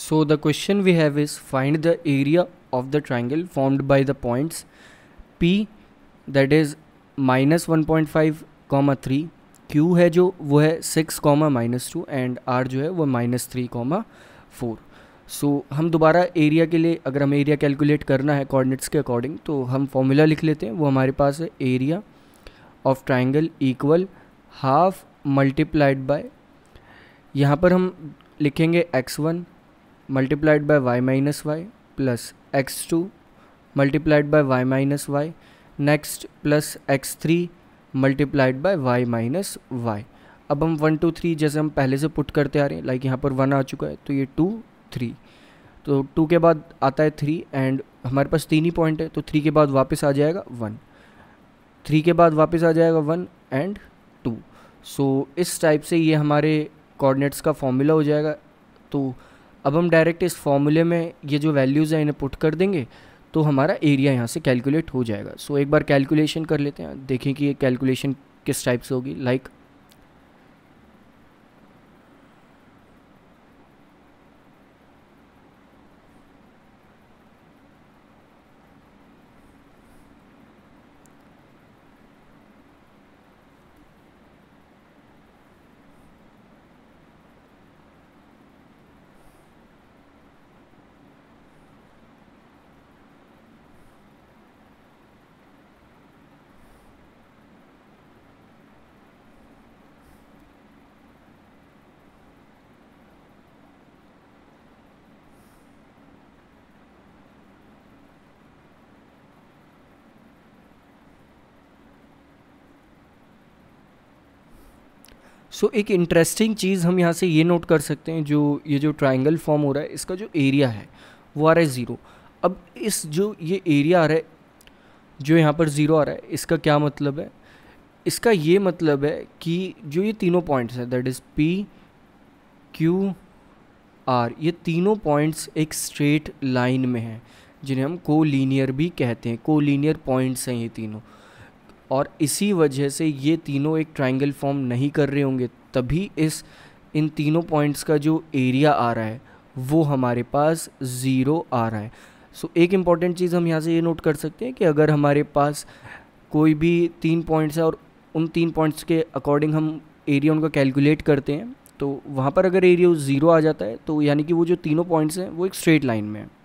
so the question we have is find the area of the triangle formed by the points P that is minus one point five comma three Q है जो वो है six comma minus two and R जो है वो minus three comma four so हम दोबारा area के लिए अगर हमें एरिया कैलकुलेट करना है कोऑर्डिनेट्स के अकॉर्डिंग तो हम फॉर्मूला लिख लेते हैं वो हमारे पास है area of triangle equal half multiplied by यहाँ पर हम लिखेंगे x one multiplied y minus y plus x two multiplied by y minus y next plus x three multiplied by y minus y अब हम वन टू थ्री जैसे हम पहले से पुट करते आ रहे हैं लाइक यहाँ पर वन आ चुका है तो ये टू थ्री तो टू के बाद आता है थ्री एंड हमारे पास तीन ही पॉइंट है तो थ्री के बाद वापस आ जाएगा वन थ्री के बाद वापस आ जाएगा वन एंड टू सो इस टाइप से ये हमारे कोऑर्डिनेट्स का फॉर्मूला हो जाएगा तो अब हम डायरेक्ट इस फॉर्मूले में ये जो वैल्यूज़ हैं इन्हें पुट कर देंगे तो हमारा एरिया यहाँ से कैलकुलेट हो जाएगा सो so, एक बार कैलकुलेशन कर लेते हैं देखें कि ये कैलकुलेशन किस टाइप से होगी लाइक like, सो so, एक इंटरेस्टिंग चीज़ हम यहाँ से ये नोट कर सकते हैं जो ये जो ट्राइंगल फॉर्म हो रहा है इसका जो एरिया है वो आ रहा है ज़ीरो अब इस जो ये एरिया आ रहा है जो यहाँ पर ज़ीरो आ रहा है इसका क्या मतलब है इसका ये मतलब है कि जो ये तीनों पॉइंट्स है that is P Q R ये तीनों पॉइंट्स एक स्ट्रेट लाइन में हैं जिन्हें हम को भी कहते हैं को पॉइंट्स हैं ये तीनों और इसी वजह से ये तीनों एक ट्राइंगल फॉर्म नहीं कर रहे होंगे तभी इस इन तीनों पॉइंट्स का जो एरिया आ रहा है वो हमारे पास ज़ीरो आ रहा है सो so, एक इम्पॉर्टेंट चीज़ हम यहाँ से ये नोट कर सकते हैं कि अगर हमारे पास कोई भी तीन पॉइंट्स है और उन तीन पॉइंट्स के अकॉर्डिंग हम एरिया उनका कैलकुलेट करते हैं तो वहाँ पर अगर एरिया ज़ीरो आ जाता है तो यानी कि वो जो तीनों पॉइंट्स हैं वो एक स्ट्रेट लाइन में है